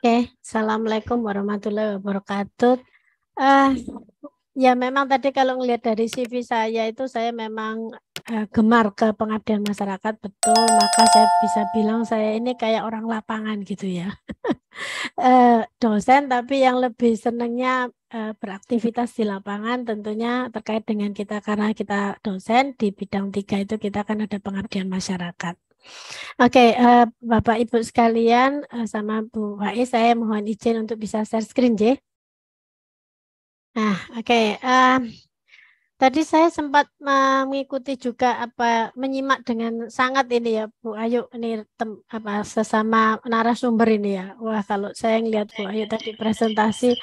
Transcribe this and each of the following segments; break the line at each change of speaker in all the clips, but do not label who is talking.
Oke, okay. assalamualaikum warahmatullahi wabarakatuh. Uh, ya memang tadi kalau ngelihat dari CV saya itu saya memang uh, gemar ke pengabdian masyarakat betul, maka saya bisa bilang saya ini kayak orang lapangan gitu ya. uh, dosen tapi yang lebih senangnya uh, beraktivitas di lapangan tentunya terkait dengan kita karena kita dosen di bidang tiga itu kita kan ada pengabdian masyarakat. Oke, okay, uh, eh, Bapak Ibu sekalian uh, sama Bu Wai, saya mohon izin untuk bisa share screen, J. Nah, oke. Okay, uh, eh, tadi saya sempat mengikuti juga apa menyimak dengan sangat ini ya Bu Ayu ini tem, apa sesama narasumber ini ya. Wah, kalau saya ngelihat Bu Ayu tadi presentasi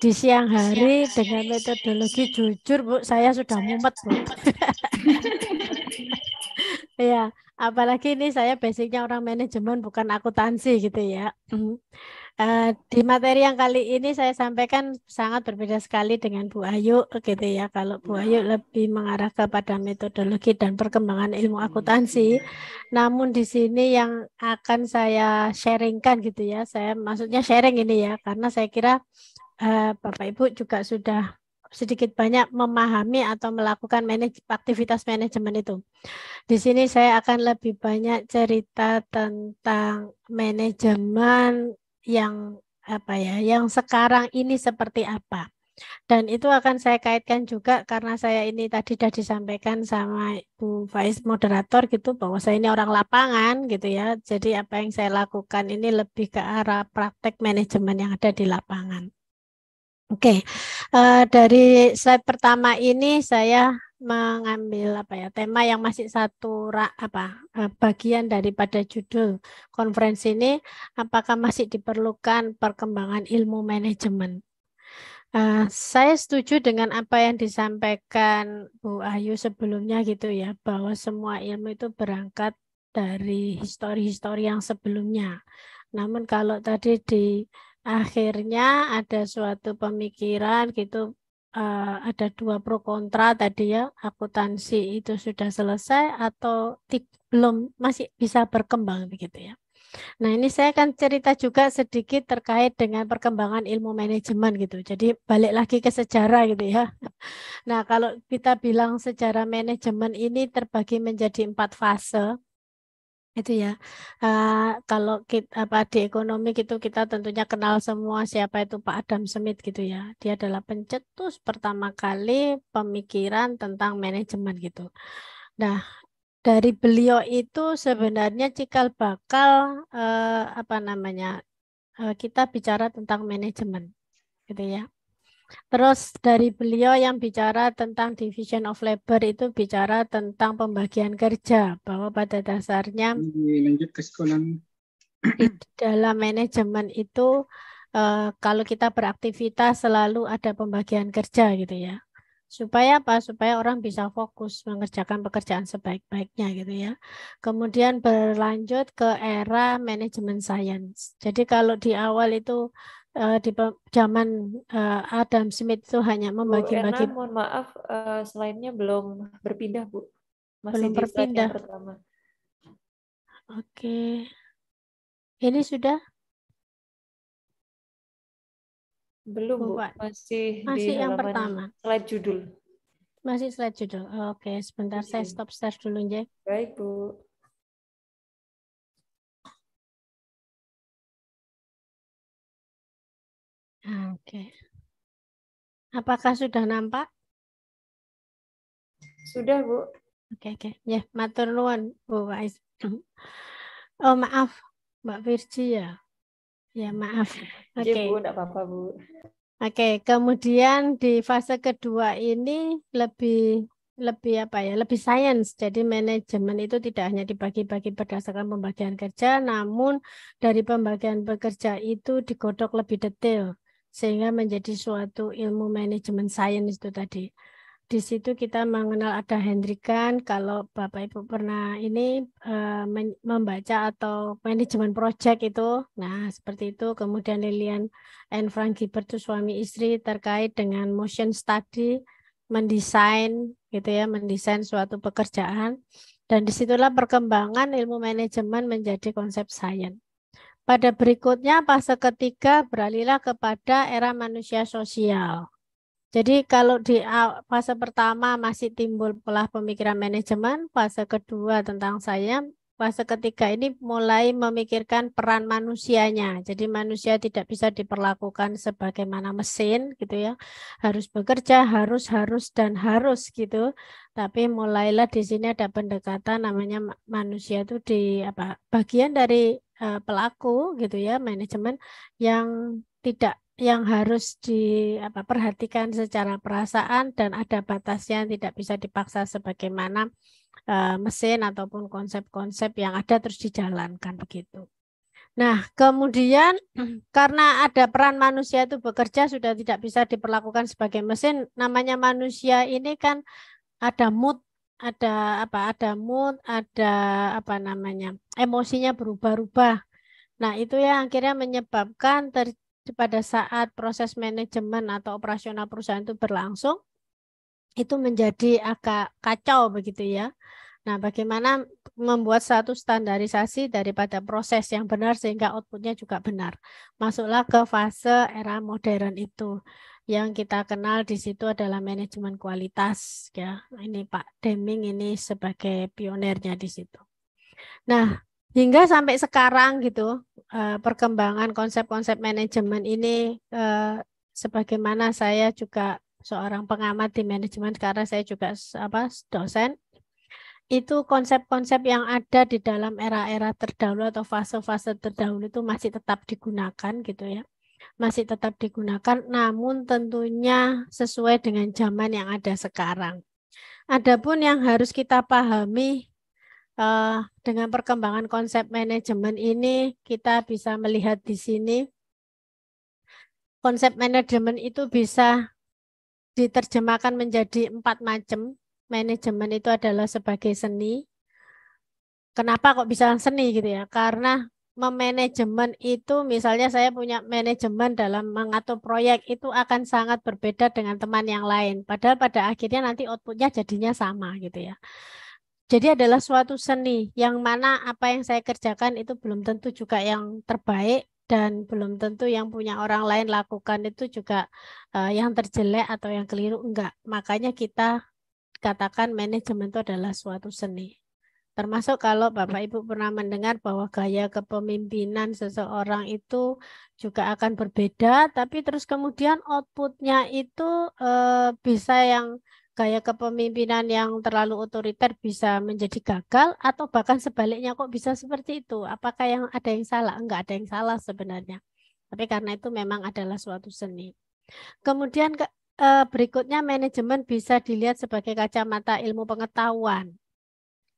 di siang hari dengan metodologi jujur Bu, saya sudah mumet Bu. ya apalagi ini saya basicnya orang manajemen bukan akuntansi gitu ya. Hmm. Eh, di materi yang kali ini saya sampaikan sangat berbeda sekali dengan Bu Ayu gitu ya. Kalau Bu Ayu ya. lebih mengarah kepada metodologi dan perkembangan ilmu hmm, akuntansi. Iya. Namun di sini yang akan saya sharingkan gitu ya. Saya maksudnya sharing ini ya karena saya kira eh, Bapak Ibu juga sudah sedikit banyak memahami atau melakukan manaj aktivitas manajemen itu. Di sini saya akan lebih banyak cerita tentang manajemen yang apa ya, yang sekarang ini seperti apa. Dan itu akan saya kaitkan juga karena saya ini tadi sudah disampaikan sama Bu Faiz moderator gitu bahwa saya ini orang lapangan gitu ya. Jadi apa yang saya lakukan ini lebih ke arah praktek manajemen yang ada di lapangan. Oke, okay. uh, eh, dari slide pertama ini saya mengambil apa ya tema yang masih satu rak apa eh, bagian daripada judul konferensi ini apakah masih diperlukan perkembangan ilmu manajemen. Uh, saya setuju dengan apa yang disampaikan Bu Ayu sebelumnya gitu ya bahwa semua ilmu itu berangkat dari histori-histori yang sebelumnya. Namun kalau tadi di akhirnya ada suatu pemikiran gitu uh, ada dua pro kontra tadi ya akuntansi itu sudah selesai atau belum masih bisa berkembang begitu ya. Nah ini saya akan cerita juga sedikit terkait dengan perkembangan ilmu manajemen gitu. Jadi balik lagi ke sejarah gitu ya. Nah kalau kita bilang sejarah manajemen ini terbagi menjadi empat fase itu ya. Uh, kalau kita apa di ekonomi itu kita tentunya kenal semua siapa itu Pak Adam Smith gitu ya. Dia adalah pencetus pertama kali pemikiran tentang manajemen gitu. Nah, dari beliau itu sebenarnya cikal bakal uh, apa namanya? Uh, kita bicara tentang manajemen gitu ya. Terus dari beliau yang bicara tentang division of labor itu bicara tentang pembagian kerja bahwa pada dasarnya lanjut ke sekolah dalam manajemen itu eh, kalau kita beraktivitas selalu ada pembagian kerja gitu ya. Supaya apa? Supaya orang bisa fokus mengerjakan pekerjaan sebaik-baiknya gitu ya. Kemudian berlanjut ke era manajemen science. Jadi kalau di awal itu uh, di zaman uh, Adam Smith itu hanya membagi-bagi. mohon maaf, uh, eh, selainnya belum berpindah, Bu. Masih belum berpindah. Pertama. Oke. Okay. Ini sudah? Belum, Bu. Masih, Masih di yang pertama. Slide judul. Masih slide judul. Oke, okay, sebentar. Saya stop share dulu, ya. Baik, Bu. Oke. Apakah sudah nampak? Sudah, Bu. Oke, oke. Ya, matur nuwun, Bu Wais. Oh, maaf, Mbak Virji ya. Ya, maaf. Iya, oke. Okay. Ya, Bu, enggak apa-apa, Bu. Oke, okay, kemudian di fase kedua ini lebih lebih apa ya lebih sains jadi manajemen itu tidak hanya dibagi-bagi berdasarkan pembagian kerja namun dari pembagian bekerja itu digodok lebih detail sehingga menjadi suatu ilmu manajemen sains itu tadi. Di situ kita mengenal ada Hendrikan, kalau Bapak Ibu pernah ini e, membaca atau manajemen project itu, nah seperti itu. Kemudian Lilian and Frank Gibert itu suami istri terkait dengan motion study, mendesain gitu ya, mendesain suatu pekerjaan. Dan disitulah perkembangan ilmu manajemen menjadi konsep sains. Pada berikutnya fase ketiga beralihlah kepada era manusia sosial. Jadi kalau di fase pertama masih timbul pola pemikiran manajemen, fase kedua tentang saya, fase ketiga ini mulai memikirkan peran manusianya. Jadi manusia tidak bisa diperlakukan sebagaimana mesin gitu ya. Harus bekerja, harus harus dan harus gitu. Tapi mulailah di sini ada pendekatan namanya manusia itu di apa? bagian dari Eh, pelaku gitu ya manajemen yang tidak yang harus diperhatikan secara perasaan dan ada batasnya tidak bisa dipaksa sebagaimana e, mesin ataupun konsep-konsep yang ada terus dijalankan begitu. Nah, kemudian karena ada peran manusia itu bekerja sudah tidak bisa diperlakukan sebagai mesin, namanya manusia ini kan ada mood ada apa ada mood ada apa namanya emosinya berubah-ubah nah itu yang akhirnya menyebabkan ter, pada saat proses manajemen atau operasional perusahaan itu berlangsung itu menjadi agak kacau begitu ya nah bagaimana membuat satu standarisasi daripada proses yang benar sehingga outputnya juga benar masuklah ke fase era modern itu yang kita kenal di situ adalah manajemen kualitas ya. Ini Pak Deming ini sebagai pionernya di situ. Nah, hingga sampai sekarang gitu eh, perkembangan konsep-konsep manajemen ini eh, sebagaimana saya juga seorang pengamat di manajemen karena saya juga apa dosen itu konsep-konsep yang ada di dalam era-era terdahulu atau fase-fase terdahulu itu masih tetap digunakan gitu ya masih tetap digunakan namun tentunya sesuai dengan zaman yang ada sekarang. Adapun yang harus kita pahami eh, dengan perkembangan konsep manajemen ini kita bisa melihat di sini konsep manajemen itu bisa diterjemahkan menjadi empat macam. Manajemen itu adalah sebagai seni, kenapa kok bisa seni gitu ya? Karena memanajemen itu misalnya saya punya manajemen dalam mengatur proyek itu akan sangat berbeda dengan teman yang lain. Padahal pada akhirnya nanti outputnya jadinya sama gitu ya. Jadi adalah suatu seni yang mana apa yang saya kerjakan itu belum tentu juga yang terbaik dan belum tentu yang punya orang lain lakukan itu juga uh, yang terjelek atau yang keliru enggak. Makanya kita katakan manajemen itu adalah suatu seni. Termasuk kalau Bapak Ibu pernah mendengar bahwa gaya kepemimpinan seseorang itu juga akan berbeda, tapi terus kemudian outputnya itu eh, bisa yang gaya kepemimpinan yang terlalu otoriter bisa menjadi gagal atau bahkan sebaliknya kok bisa seperti itu. Apakah yang ada yang salah? Enggak ada yang salah sebenarnya. Tapi karena itu memang adalah suatu seni. Kemudian ke, eh, berikutnya manajemen bisa dilihat sebagai kacamata ilmu pengetahuan.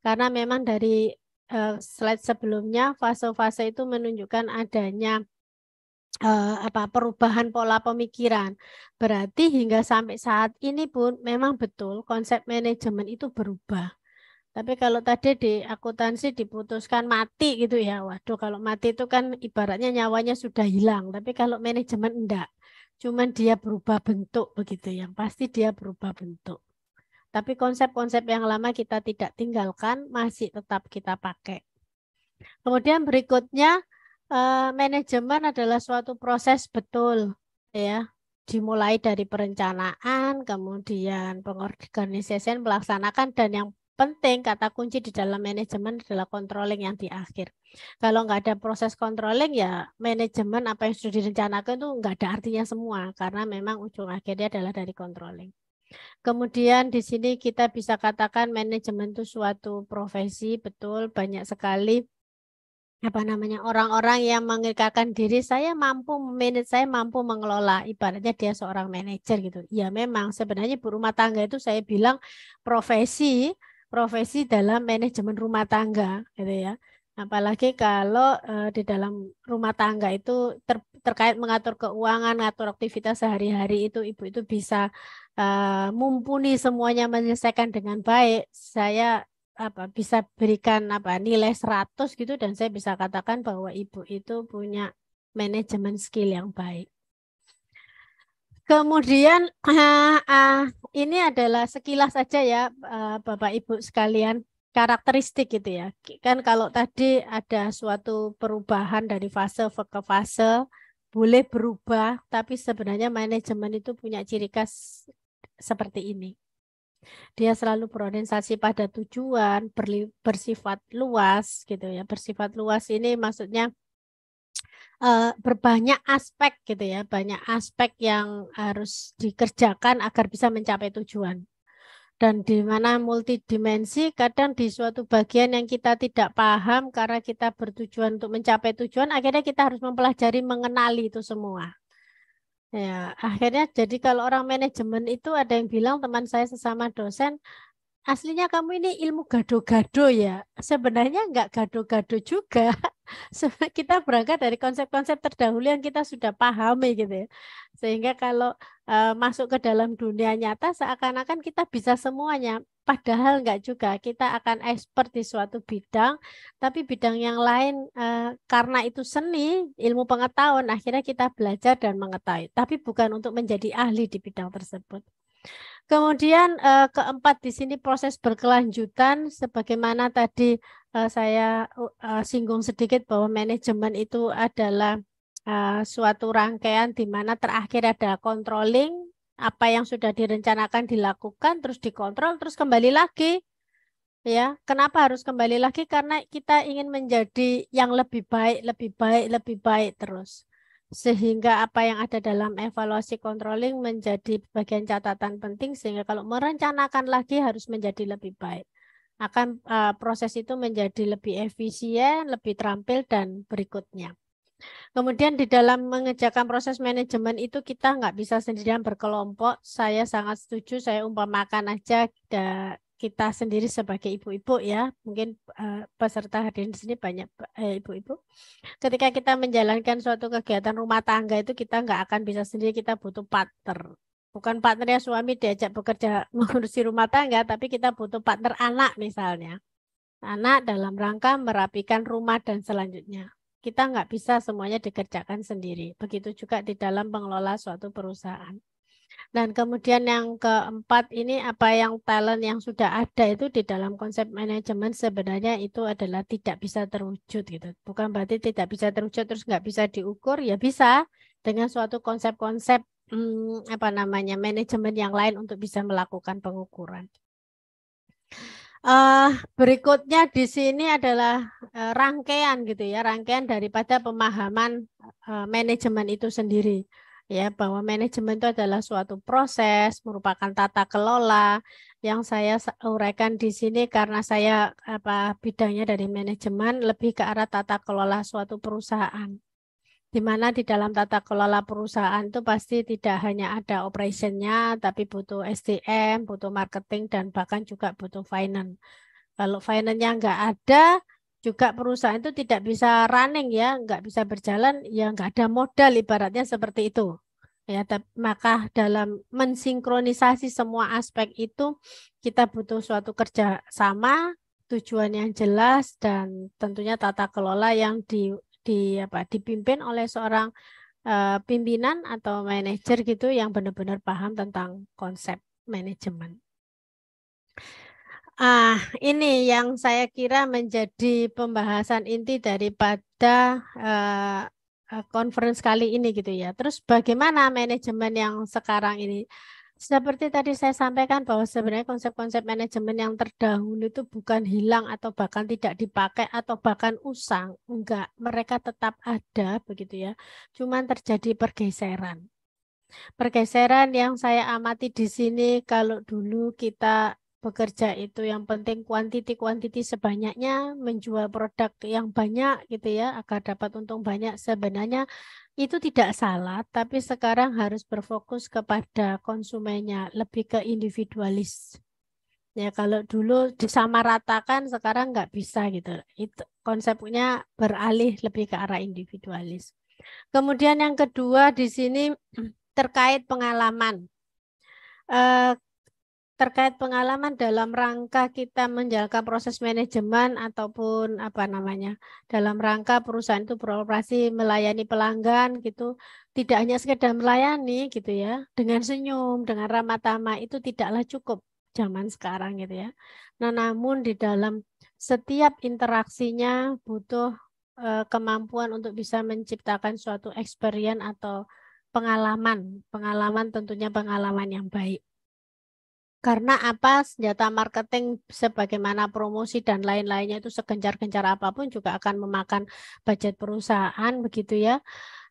Karena memang dari eh, slide sebelumnya fase-fase itu menunjukkan adanya eh, apa perubahan pola pemikiran. Berarti hingga sampai saat ini pun memang betul konsep manajemen itu berubah. Tapi kalau tadi di akuntansi diputuskan mati gitu ya. Waduh, kalau mati itu kan ibaratnya nyawanya sudah hilang, tapi kalau manajemen enggak. Cuman dia berubah bentuk begitu, yang pasti dia berubah bentuk. Tapi konsep-konsep yang lama kita tidak tinggalkan, masih tetap kita pakai. Kemudian berikutnya, eh, manajemen adalah suatu proses betul, ya dimulai dari perencanaan, kemudian pengorganisasian, melaksanakan, dan yang penting kata kunci di dalam manajemen adalah controlling yang di akhir. Kalau nggak ada proses controlling ya manajemen apa yang sudah direncanakan itu nggak ada artinya semua karena memang ujung akhirnya adalah dari controlling. Kemudian di sini kita bisa katakan manajemen itu suatu profesi, betul banyak sekali apa namanya orang-orang yang mengikakan diri saya mampu manage saya mampu mengelola ibaratnya dia seorang manajer gitu ya memang sebenarnya ibu rumah tangga itu saya bilang profesi profesi dalam manajemen rumah tangga gitu ya apalagi kalau e, di dalam rumah tangga itu ter, terkait mengatur keuangan, mengatur aktivitas sehari-hari itu Ibu itu bisa uh, mumpuni semuanya menyelesaikan dengan baik, saya apa bisa berikan apa nilai 100 gitu dan saya bisa katakan bahwa Ibu itu punya manajemen skill yang baik. Kemudian uh, uh, ini adalah sekilas saja ya uh, Bapak Ibu sekalian karakteristik gitu ya. Kan kalau tadi ada suatu perubahan dari fase ke fase boleh berubah, tapi sebenarnya manajemen itu punya ciri khas seperti ini. Dia selalu berorientasi pada tujuan, bersifat luas gitu ya. Bersifat luas ini maksudnya uh, berbanyak aspek gitu ya, banyak aspek yang harus dikerjakan agar bisa mencapai tujuan dan di mana multidimensi kadang di suatu bagian yang kita tidak paham karena kita bertujuan untuk mencapai tujuan akhirnya kita harus mempelajari mengenali itu semua. Ya, akhirnya jadi kalau orang manajemen itu ada yang bilang teman saya sesama dosen, aslinya kamu ini ilmu gado-gado ya. Sebenarnya enggak gado-gado juga. kita berangkat dari konsep-konsep terdahulu yang kita sudah pahami gitu ya. Sehingga kalau Eh, masuk ke dalam dunia nyata seakan-akan kita bisa semuanya padahal enggak juga kita akan expert di suatu bidang tapi bidang yang lain eh, karena itu seni ilmu pengetahuan akhirnya kita belajar dan mengetahui tapi bukan untuk menjadi ahli di bidang tersebut Kemudian eh, keempat di sini proses berkelanjutan sebagaimana tadi saya singgung sedikit bahwa manajemen itu adalah Eh, suatu rangkaian di mana terakhir ada controlling, apa yang sudah direncanakan dilakukan, terus dikontrol, terus kembali lagi. Ya, kenapa harus kembali lagi? Karena kita ingin menjadi yang lebih baik, lebih baik, lebih baik terus sehingga apa yang ada dalam evaluasi controlling menjadi bagian catatan penting sehingga kalau merencanakan lagi harus menjadi lebih baik akan uh, proses itu menjadi lebih efisien, lebih terampil dan berikutnya. Kemudian di dalam mengejarkan proses manajemen itu kita nggak bisa sendirian berkelompok. Saya sangat setuju, saya umpamakan aja kita sendiri sebagai ibu-ibu ya, mungkin eh, peserta hadir di sini banyak eh, ibu-ibu. Ketika kita menjalankan suatu kegiatan rumah tangga itu kita nggak akan bisa sendiri, kita butuh partner. Bukan partnernya suami diajak bekerja mengurusi rumah tangga, tapi kita butuh partner anak misalnya. Anak dalam rangka merapikan rumah dan selanjutnya kita nggak bisa semuanya dikerjakan sendiri. Begitu juga di dalam pengelola suatu perusahaan. Dan kemudian yang keempat ini apa yang talent yang sudah ada itu di dalam konsep manajemen sebenarnya itu adalah tidak bisa terwujud gitu. Bukan berarti tidak bisa terwujud terus nggak bisa diukur ya bisa dengan suatu konsep-konsep hmm, apa namanya manajemen yang lain untuk bisa melakukan pengukuran. Uh, berikutnya di sini adalah uh, rangkaian gitu ya, rangkaian daripada pemahaman uh, manajemen itu sendiri ya bahwa manajemen itu adalah suatu proses merupakan tata kelola yang saya uraikan di sini karena saya apa bidangnya dari manajemen lebih ke arah tata kelola suatu perusahaan di mana di dalam tata kelola perusahaan itu pasti tidak hanya ada operationnya, tapi butuh SDM, butuh marketing, dan bahkan juga butuh finance. Kalau finance-nya nggak ada, juga perusahaan itu tidak bisa running ya, nggak bisa berjalan, ya nggak ada modal ibaratnya seperti itu. Ya, maka dalam mensinkronisasi semua aspek itu kita butuh suatu kerja sama, tujuan yang jelas dan tentunya tata kelola yang di di apa dipimpin oleh seorang uh, pimpinan atau manajer gitu yang benar-benar paham tentang konsep manajemen. Ah, ini yang saya kira menjadi pembahasan inti daripada uh, conference kali ini gitu ya. Terus bagaimana manajemen yang sekarang ini? Seperti tadi saya sampaikan bahwa sebenarnya konsep-konsep manajemen yang terdahulu itu bukan hilang atau bahkan tidak dipakai atau bahkan usang. Enggak, mereka tetap ada begitu ya. Cuman terjadi pergeseran. Pergeseran yang saya amati di sini kalau dulu kita bekerja itu yang penting kuantiti kuantiti sebanyaknya menjual produk yang banyak gitu ya agar dapat untung banyak sebenarnya itu tidak salah, tapi sekarang harus berfokus kepada konsumennya, lebih ke individualis. Ya kalau dulu disamaratakan, sekarang nggak bisa gitu. Itu konsepnya beralih lebih ke arah individualis. Kemudian yang kedua di sini terkait pengalaman. Eh, terkait pengalaman dalam rangka kita menjalankan proses manajemen ataupun apa namanya dalam rangka perusahaan itu beroperasi melayani pelanggan gitu tidak hanya sekedar melayani gitu ya dengan senyum dengan ramah tamah itu tidaklah cukup zaman sekarang gitu ya nah namun di dalam setiap interaksinya butuh eh, kemampuan untuk bisa menciptakan suatu experience atau pengalaman pengalaman tentunya pengalaman yang baik karena apa senjata marketing sebagaimana promosi dan lain-lainnya itu segencar-gencar apapun juga akan memakan budget perusahaan begitu ya.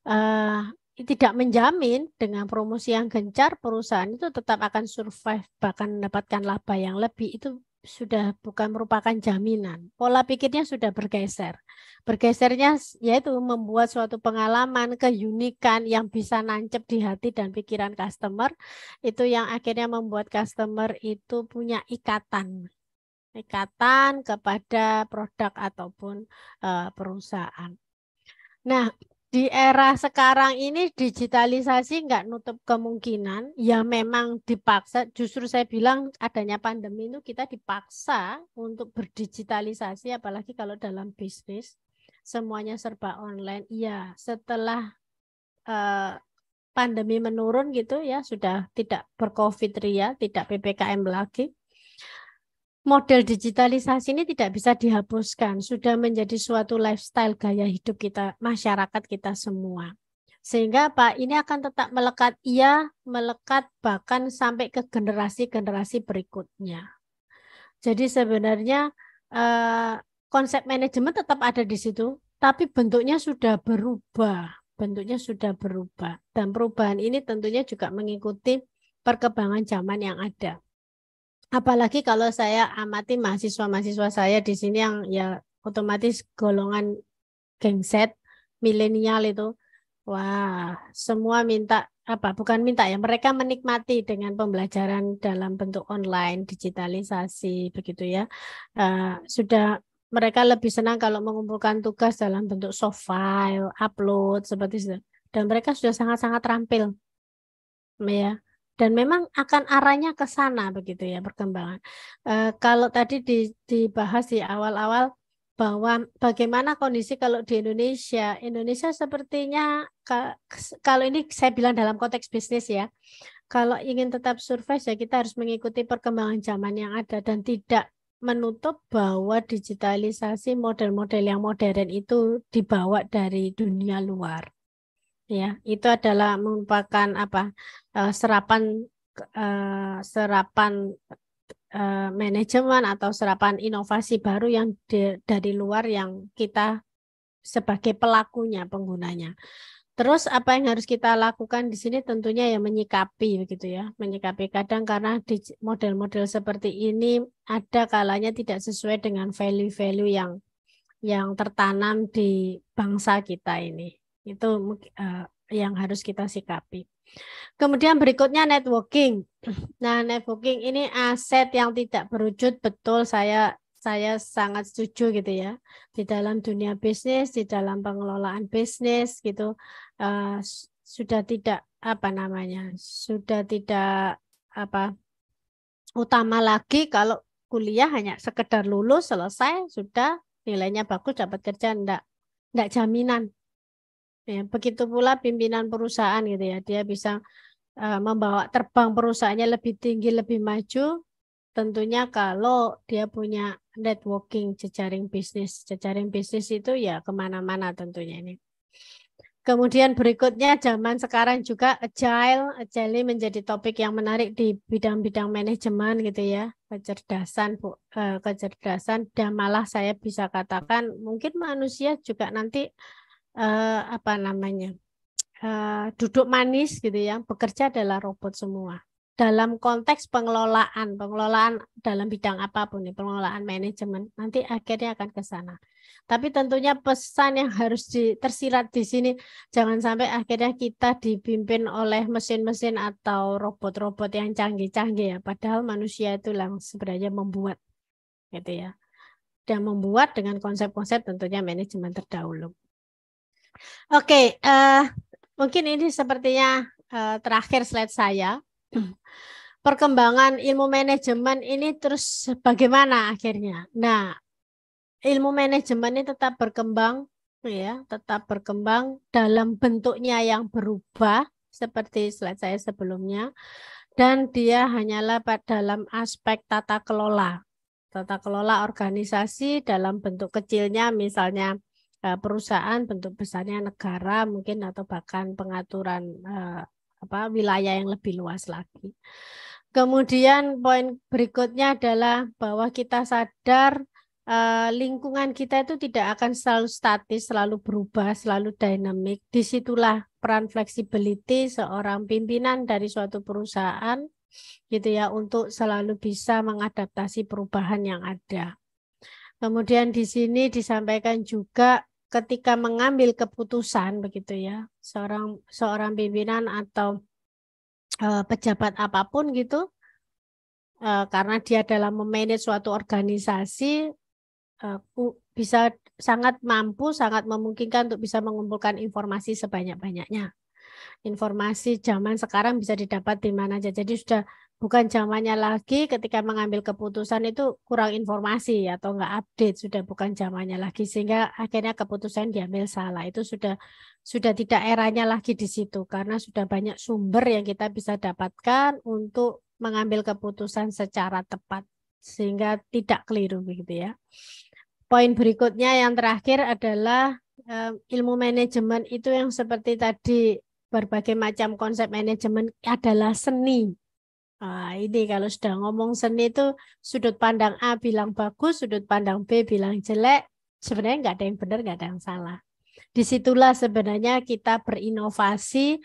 Uh, tidak menjamin dengan promosi yang gencar perusahaan itu tetap akan survive bahkan mendapatkan laba yang lebih itu sudah bukan merupakan jaminan. Pola pikirnya sudah bergeser. Bergesernya yaitu membuat suatu pengalaman keunikan yang bisa nancep di hati dan pikiran customer itu yang akhirnya membuat customer itu punya ikatan ikatan kepada produk ataupun eh, perusahaan. Nah, di era sekarang ini digitalisasi nggak nutup kemungkinan ya memang dipaksa justru saya bilang adanya pandemi itu kita dipaksa untuk berdigitalisasi apalagi kalau dalam bisnis semuanya serba online iya setelah eh, pandemi menurun gitu ya sudah tidak berkovid ria tidak PPKM lagi model digitalisasi ini tidak bisa dihapuskan, sudah menjadi suatu lifestyle gaya hidup kita, masyarakat kita semua. Sehingga Pak Ini akan tetap melekat ia, melekat bahkan sampai ke generasi-generasi berikutnya. Jadi sebenarnya eh, konsep manajemen tetap ada di situ, tapi bentuknya sudah berubah. Bentuknya sudah berubah. Dan perubahan ini tentunya juga mengikuti perkembangan zaman yang ada apalagi kalau saya amati mahasiswa-mahasiswa saya di sini yang ya otomatis golongan gengset milenial itu wah semua minta apa bukan minta ya mereka menikmati dengan pembelajaran dalam bentuk online digitalisasi begitu ya uh, sudah mereka lebih senang kalau mengumpulkan tugas dalam bentuk soft file upload seperti itu dan mereka sudah sangat-sangat terampil ya dan memang akan arahnya ke sana begitu ya perkembangan. E, kalau tadi di, dibahas di awal-awal bahwa bagaimana kondisi kalau di Indonesia, Indonesia sepertinya kalau ini saya bilang dalam konteks bisnis ya, kalau ingin tetap survive ya kita harus mengikuti perkembangan zaman yang ada dan tidak menutup bahwa digitalisasi model-model yang modern itu dibawa dari dunia luar. Ya, itu adalah merupakan apa eh, serapan eh, serapan eh, manajemen atau serapan inovasi baru yang dari luar yang kita sebagai pelakunya penggunanya. Terus apa yang harus kita lakukan di sini tentunya ya menyikapi begitu ya, menyikapi kadang karena di model-model seperti ini ada kalanya tidak sesuai dengan value-value yang yang tertanam di bangsa kita ini itu uh, yang harus kita sikapi. Kemudian berikutnya networking. Nah, networking ini aset yang tidak berwujud betul saya saya sangat setuju gitu ya di dalam dunia bisnis, di dalam pengelolaan bisnis gitu uh, sudah tidak apa namanya sudah tidak apa utama lagi kalau kuliah hanya sekedar lulus selesai sudah nilainya bagus dapat kerja enggak enggak jaminan Ya, begitu pula pimpinan perusahaan gitu ya, dia bisa uh, membawa terbang perusahaannya lebih tinggi, lebih maju. Tentunya kalau dia punya networking jejaring bisnis, jejaring bisnis itu ya kemana-mana tentunya ini. Kemudian berikutnya zaman sekarang juga agile, agile menjadi topik yang menarik di bidang-bidang manajemen gitu ya, kecerdasan, bu, e, kecerdasan. Dan malah saya bisa katakan mungkin manusia juga nanti uh, apa namanya uh, duduk manis gitu ya bekerja adalah robot semua dalam konteks pengelolaan pengelolaan dalam bidang apapun nih ya, pengelolaan manajemen nanti akhirnya akan ke sana tapi tentunya pesan yang harus di, tersirat di sini jangan sampai akhirnya kita dipimpin oleh mesin-mesin atau robot-robot yang canggih-canggih ya padahal manusia itu yang sebenarnya membuat gitu ya dan membuat dengan konsep-konsep tentunya manajemen terdahulu Oke, okay, uh, eh, mungkin ini sepertinya uh, terakhir slide saya. Perkembangan ilmu manajemen ini terus bagaimana akhirnya? Nah, ilmu manajemen ini tetap berkembang, ya, tetap berkembang dalam bentuknya yang berubah seperti slide saya sebelumnya, dan dia hanyalah pada dalam aspek tata kelola, tata kelola organisasi dalam bentuk kecilnya, misalnya E, perusahaan bentuk besarnya negara mungkin atau bahkan pengaturan e, apa wilayah yang lebih luas lagi. Kemudian poin berikutnya adalah bahwa kita sadar e, lingkungan kita itu tidak akan selalu statis, selalu berubah, selalu dinamik. Disitulah peran fleksibiliti seorang pimpinan dari suatu perusahaan gitu ya untuk selalu bisa mengadaptasi perubahan yang ada. Kemudian di sini disampaikan juga ketika mengambil keputusan begitu ya seorang seorang pimpinan atau uh, pejabat apapun gitu uh, karena dia dalam memanage suatu organisasi uh, bisa sangat mampu sangat memungkinkan untuk bisa mengumpulkan informasi sebanyak banyaknya informasi zaman sekarang bisa didapat di mana aja jadi sudah bukan zamannya lagi ketika mengambil keputusan itu kurang informasi atau enggak update sudah bukan zamannya lagi sehingga akhirnya keputusan diambil salah itu sudah sudah tidak eranya lagi di situ karena sudah banyak sumber yang kita bisa dapatkan untuk mengambil keputusan secara tepat sehingga tidak keliru begitu ya. Poin berikutnya yang terakhir adalah eh, ilmu manajemen itu yang seperti tadi berbagai macam konsep manajemen adalah seni Ah, ini kalau sudah ngomong seni itu sudut pandang A bilang bagus, sudut pandang B bilang jelek. Sebenarnya nggak ada yang benar, nggak ada yang salah. Disitulah sebenarnya kita berinovasi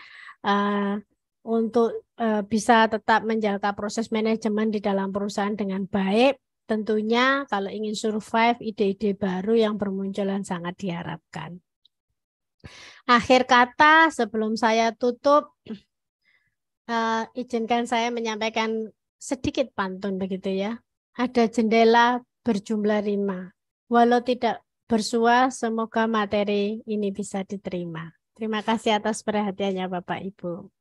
uh, untuk uh, bisa tetap menjaga proses manajemen di dalam perusahaan dengan baik. Tentunya kalau ingin survive, ide-ide baru yang bermunculan sangat diharapkan. Akhir kata sebelum saya tutup, uh, izinkan saya menyampaikan sedikit pantun begitu ya. Ada jendela berjumlah lima. Walau tidak bersua, semoga materi ini bisa diterima. Terima kasih atas perhatiannya Bapak Ibu.